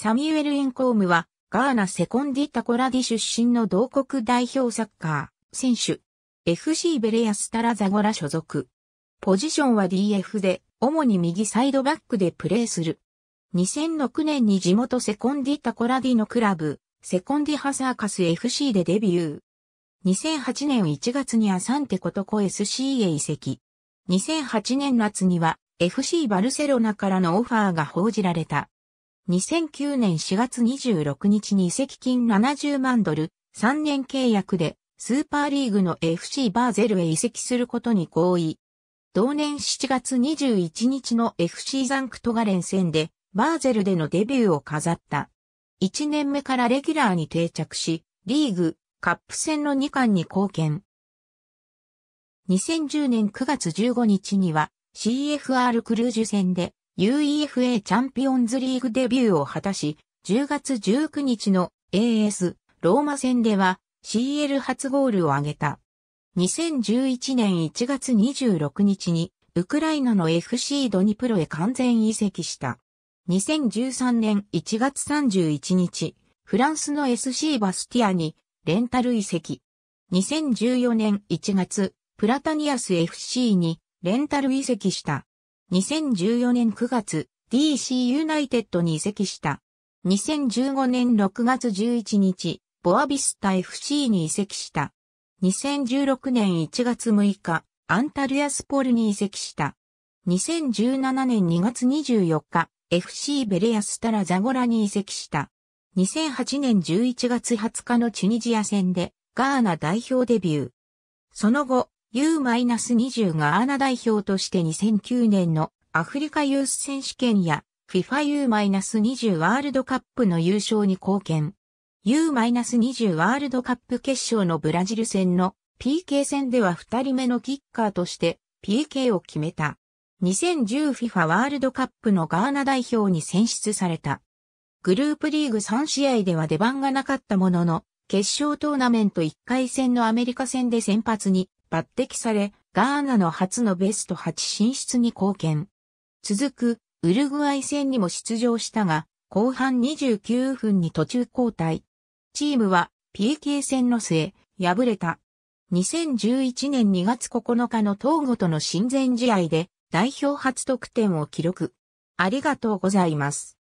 サミュエル・エンコームは、ガーナセコンディタコラディ出身の同国代表サッカー選手。FC ベレアスタラザゴラ所属。ポジションは DF で、主に右サイドバックでプレーする。2006年に地元セコンディタコラディのクラブ、セコンディハサーカス FC でデビュー。2008年1月にアサンテコトコ SC へ移籍。2008年夏には FC バルセロナからのオファーが報じられた。2009年4月26日に移籍金70万ドル、3年契約で、スーパーリーグの FC バーゼルへ移籍することに合意。同年7月21日の FC ザンクトガレン戦で、バーゼルでのデビューを飾った。1年目からレギュラーに定着し、リーグ、カップ戦の2冠に貢献。2010年9月15日には CFR クルージュ戦で UEFA チャンピオンズリーグデビューを果たし、10月19日の AS ローマ戦では CL 初ゴールを挙げた。2011年1月26日にウクライナの FC ドニプロへ完全移籍した。2013年1月31日、フランスの SC バスティアにレンタル移籍。2014年1月、プラタニアス FC にレンタル移籍した。2014年9月、DC ユナイテッドに移籍した。2015年6月11日、ボアビスタ FC に移籍した。2016年1月6日、アンタルヤスポルに移籍した。2017年2月24日、FC ベレアスタラザゴラに移籍した。2008年11月20日のチュニジア戦でガーナ代表デビュー。その後、U-20 ガーナ代表として2009年のアフリカユース選手権や FIFAU-20 ワールドカップの優勝に貢献。U-20 ワールドカップ決勝のブラジル戦の PK 戦では2人目のキッカーとして PK を決めた。2010FIFA ワールドカップのガーナ代表に選出された。グループリーグ3試合では出番がなかったものの、決勝トーナメント1回戦のアメリカ戦で先発に抜擢され、ガーナの初のベスト8進出に貢献。続く、ウルグアイ戦にも出場したが、後半29分に途中交代。チームは PK 戦の末、敗れた。2011年2月9日の東郷との親善試合で代表初得点を記録。ありがとうございます。